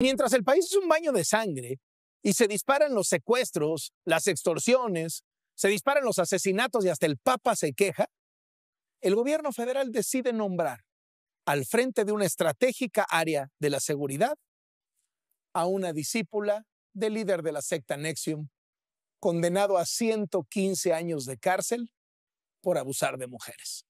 Mientras el país es un baño de sangre y se disparan los secuestros, las extorsiones, se disparan los asesinatos y hasta el Papa se queja, el gobierno federal decide nombrar al frente de una estratégica área de la seguridad a una discípula del líder de la secta Nexium, condenado a 115 años de cárcel por abusar de mujeres.